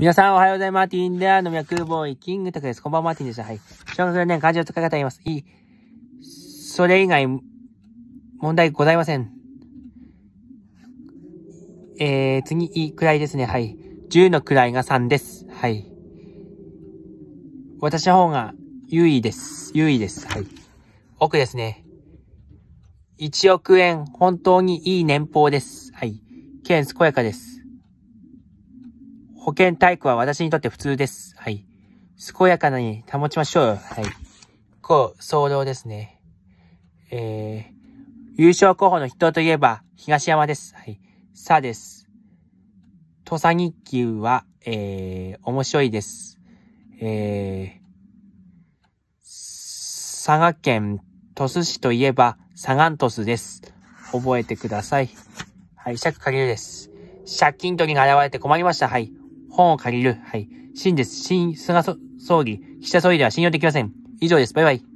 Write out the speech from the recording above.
皆さんおはようございます。マーティンで、飲み屋空ボーイ、キングタクです。こんばんは、マーティンでした。はい。小学4年、漢字を使い方言います。いい。それ以外、問題ございません。えー、次、いい、位ですね。はい。10の位が3です。はい。私の方が、優位です。優位です。はい。奥ですね。1億円、本当にいい年俸です。はい。県健やかです。保健体育は私にとって普通です。はい。健やかなに保ちましょうはい。こう、騒動ですね。えー、優勝候補の筆頭といえば、東山です。はい。さあです。土佐日記は、えー、面白いです。えー、佐賀県鳥栖市といえば、サガン鳥栖です。覚えてください。はい、尺かけるです。借金取りが現れて困りました。はい。本を借りる。はい。真です。新、菅総理、岸田総理では信用できません。以上です。バイバイ。